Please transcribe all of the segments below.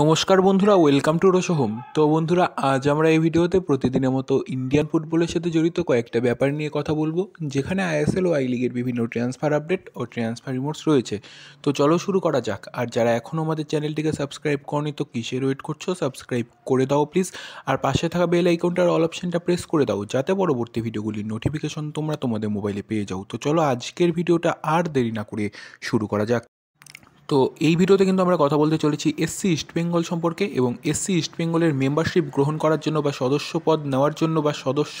নমস্কার বন্ধুরা welcome to রোশো home তো বন্ধুরা আজ আমরা এই ভিডিওতে প্রতিদিনের মতো ইন্ডিয়ান ফুটবলের সাথে জড়িত কয়েকটা ব্যাপার নিয়ে কথা বলবো যেখানে আইএসএল ও আই লিগের বিভিন্ন ট্রান্সফার আপডেট ও ট্রান্সফার রিমোটস রয়েছে তো চলো শুরু করা যাক আর যারা এখনও আমাদের চ্যানেলটিকে সাবস্ক্রাইব করনি তো কিসের ওয়েট করছো সাবস্ক্রাইব করে দাও প্লিজ আর পাশে থাকা বেল আইকনটার অল অপশানটা প্রেস করে দাও যাতে পরবর্তী ভিডিওগুলির নোটিফিকেশন তোমরা তোমাদের মোবাইলে পেয়ে যাও তো চলো আজকের ভিডিওটা আর দেরি না করে শুরু করা যাক তো এই ভিডিওতে কিন্তু আমরা কথা বলতে চলেছি এসসি ইস্টবেঙ্গল সম্পর্কে এবং এসসি ইস্টবেঙ্গলের মেম্বারশিপ গ্রহণ করার জন্য বা সদস্য পদ নেওয়ার জন্য বা সদস্য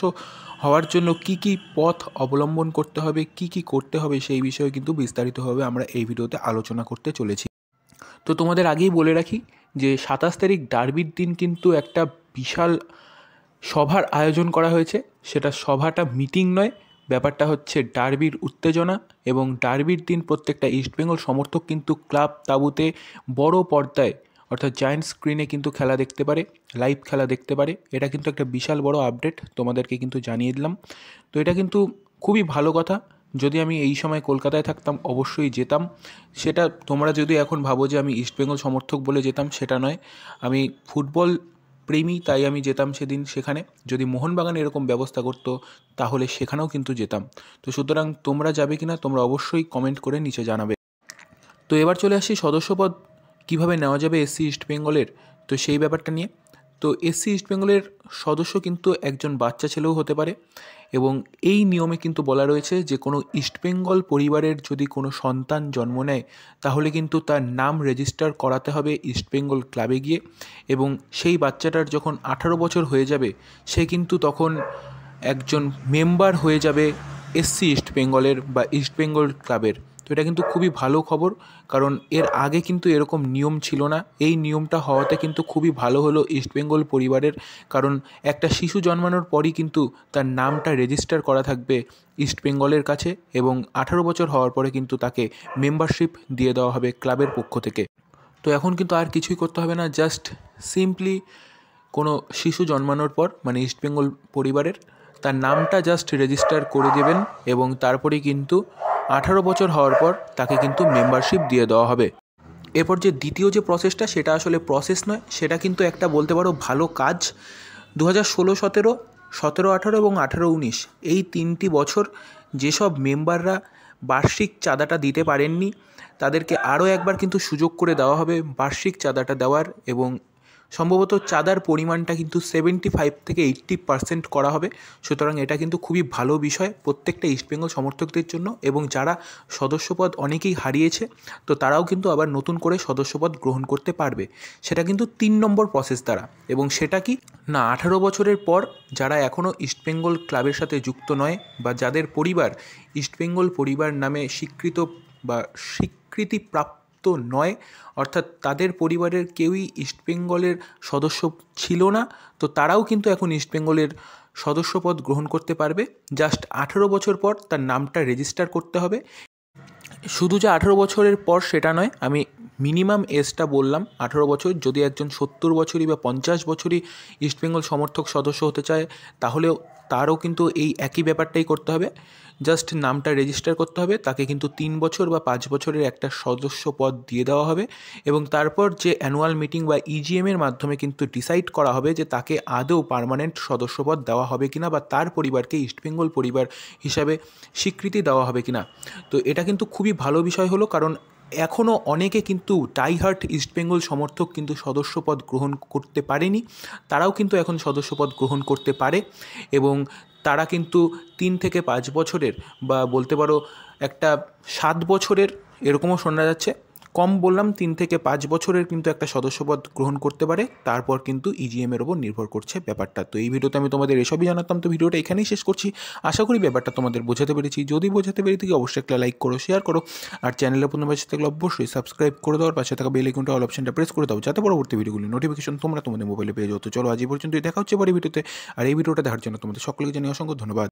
হওয়ার জন্য কি কি পথ অবলম্বন করতে হবে কি কি করতে হবে সেই বিষয়ে কিন্তু বিস্তারিতভাবে আমরা এই ভিডিওতে আলোচনা করতে চলেছি তো তোমাদের আগেই বলে রাখি যে সাতাশ তারিখ ডার্বির দিন কিন্তু একটা বিশাল সভার আয়োজন করা হয়েছে সেটা সভাটা মিটিং নয় ব্যাপারটা হচ্ছে ডার্বির উত্তেজনা এবং ডার্বির দিন প্রত্যেকটা ইস্টবেঙ্গল সমর্থক কিন্তু ক্লাব তাঁবুতে বড় পর্দায় অর্থাৎ জায়েন্ট স্ক্রিনে কিন্তু খেলা দেখতে পারে লাইভ খেলা দেখতে পারে এটা কিন্তু একটা বিশাল বড় আপডেট তোমাদেরকে কিন্তু জানিয়ে দিলাম তো এটা কিন্তু খুবই ভালো কথা যদি আমি এই সময় কলকাতায় থাকতাম অবশ্যই যেতাম সেটা তোমরা যদি এখন ভাবো যে আমি ইস্টবেঙ্গল সমর্থক বলে যেতাম সেটা নয় আমি ফুটবল প্রেমী তাই আমি যেতাম সেদিন সেখানে যদি মোহনবাগান এরকম ব্যবস্থা করতো তাহলে সেখানেও কিন্তু যেতাম তো সুতরাং তোমরা যাবে কিনা তোমরা অবশ্যই কমেন্ট করে নিচে জানাবে তো এবার চলে আসি সদস্যপদ কিভাবে নেওয়া যাবে এসসি ইস্ট বেঙ্গলের তো সেই ব্যাপারটা নিয়ে তো এসসি ইস্টবেঙ্গলের সদস্য কিন্তু একজন বাচ্চা ছেলেও হতে পারে এবং এই নিয়মে কিন্তু বলা রয়েছে যে কোনো ইস্টবেঙ্গল পরিবারের যদি কোনো সন্তান জন্ম নেয় তাহলে কিন্তু তার নাম রেজিস্টার করাতে হবে ইস্টবেঙ্গল ক্লাবে গিয়ে এবং সেই বাচ্চাটার যখন আঠারো বছর হয়ে যাবে সে কিন্তু তখন একজন মেম্বার হয়ে যাবে এসসি ইস্টবেঙ্গলের বা ইস্টবেঙ্গল ক্লাবের তো এটা কিন্তু খুবই ভালো খবর কারণ এর আগে কিন্তু এরকম নিয়ম ছিল না এই নিয়মটা হওয়াতে কিন্তু খুবই ভালো হলো ইস্টবেঙ্গল পরিবারের কারণ একটা শিশু জন্মানোর পরই কিন্তু তার নামটা রেজিস্টার করা থাকবে ইস্টবেঙ্গলের কাছে এবং আঠারো বছর হওয়ার পরে কিন্তু তাকে মেম্বারশিপ দিয়ে দেওয়া হবে ক্লাবের পক্ষ থেকে তো এখন কিন্তু আর কিছুই করতে হবে না জাস্ট সিম্পলি কোনো শিশু জন্মানোর পর মানে ইস্টবেঙ্গল পরিবারের তার নামটা জাস্ট রেজিস্টার করে দেবেন এবং তারপরেই কিন্তু আঠারো বছর হওয়ার পর তাকে কিন্তু মেম্বারশিপ দিয়ে দেওয়া হবে এরপর যে দ্বিতীয় যে প্রসেসটা সেটা আসলে প্রসেস নয় সেটা কিন্তু একটা বলতে পারো ভালো কাজ দু হাজার ষোলো সতেরো সতেরো আঠারো এবং আঠারো উনিশ এই তিনটি বছর যেসব মেম্বাররা বার্ষিক চাঁদাটা দিতে পারেননি তাদেরকে আরও একবার কিন্তু সুযোগ করে দেওয়া হবে বার্ষিক চাঁদাটা দেওয়ার এবং সম্ভবত চাঁদার পরিমাণটা কিন্তু সেভেন্টি ফাইভ থেকে এইট্টি পার্সেন্ট করা হবে সুতরাং এটা কিন্তু খুবই ভালো বিষয় প্রত্যেকটা ইস্টবেঙ্গল সমর্থকদের জন্য এবং যারা সদস্যপদ অনেকেই হারিয়েছে তো তারাও কিন্তু আবার নতুন করে সদস্যপদ গ্রহণ করতে পারবে সেটা কিন্তু তিন নম্বর প্রসেস দ্বারা এবং সেটা কি না আঠারো বছরের পর যারা এখনও ইস্টবেঙ্গল ক্লাবের সাথে যুক্ত নয় বা যাদের পরিবার ইস্টবেঙ্গল পরিবার নামে স্বীকৃত বা স্বীকৃতিপ্রাপ্ত যুক্ত নয় অর্থাৎ তাদের পরিবারের কেউই ইস্টবেঙ্গলের সদস্য ছিল না তো তারাও কিন্তু এখন ইস্টবেঙ্গলের সদস্যপদ গ্রহণ করতে পারবে জাস্ট আঠেরো বছর পর তার নামটা রেজিস্টার করতে হবে শুধু যে আঠেরো বছরের পর সেটা নয় আমি মিনিমাম এজটা বললাম আঠেরো বছর যদি একজন সত্তর বছরই বা পঞ্চাশ বছরই ইস্টবেঙ্গল সমর্থক সদস্য হতে চায় তাহলেও তারও কিন্তু এই একই ব্যাপারটাই করতে হবে জাস্ট নামটা রেজিস্টার করতে হবে তাকে কিন্তু তিন বছর বা পাঁচ বছরের একটা সদস্য পদ দিয়ে দেওয়া হবে এবং তারপর যে অ্যানুয়াল মিটিং বা ইজিএমের e মাধ্যমে কিন্তু ডিসাইড করা হবে যে তাকে আদৌ পারমানেন্ট সদস্যপদ দেওয়া হবে কিনা বা তার পরিবারকে ইস্টবেঙ্গল পরিবার হিসাবে স্বীকৃতি দেওয়া হবে কিনা তো এটা কিন্তু খুবই ভালো বিষয় হলো কারণ এখনও অনেকে কিন্তু টাইহার্ট ইস্টবেঙ্গল সমর্থক কিন্তু সদস্যপদ গ্রহণ করতে পারেনি তারাও কিন্তু এখন সদস্যপদ গ্রহণ করতে পারে এবং তারা কিন্তু তিন থেকে পাঁচ বছরের বা বলতে পারো একটা সাত বছরের এরকমও শোনা যাচ্ছে কম বললাম তিন থেকে পাঁচ বছরের কিন্তু একটা সদস্যপদ গ্রহণ করতে পারে তারপর কিন্তু ইজিএমের e ওপর নির্ভর করছে ব্যাপারটা তো এই ভিডিওতে আমি তোমাদের এসবই জানাতাম তো ভিডিওটা এখানেই শেষ করছি আশা করি ব্যাপারটা তোমাদের বোঝাতে পেরেছি যদি বোঝাতে পেরে থাকি অবশ্যই একটা লাইক করো শেয়ার করো আর চ্যানেলে প্রথম পাশে থাকলে অবশ্যই সাবস্ক্রাইব করে দাও আর পাশে থাকা বেল আইকনটা অল অপশনটা প্রেস করে দাও যাতে পরবর্তী ভিডিওগুলি নোটিফিকেশন তোমরা তোমাদের মোবাইলে পেয়ে যাও তো চলো আজ এই পর্যন্তই দেখা হচ্ছে পরে ভিডিওতে আর এই ভিডিওটা দেখার জন্য তোমাদের সকলকে জানিয়ে অসংখ্য ধন্যবাদ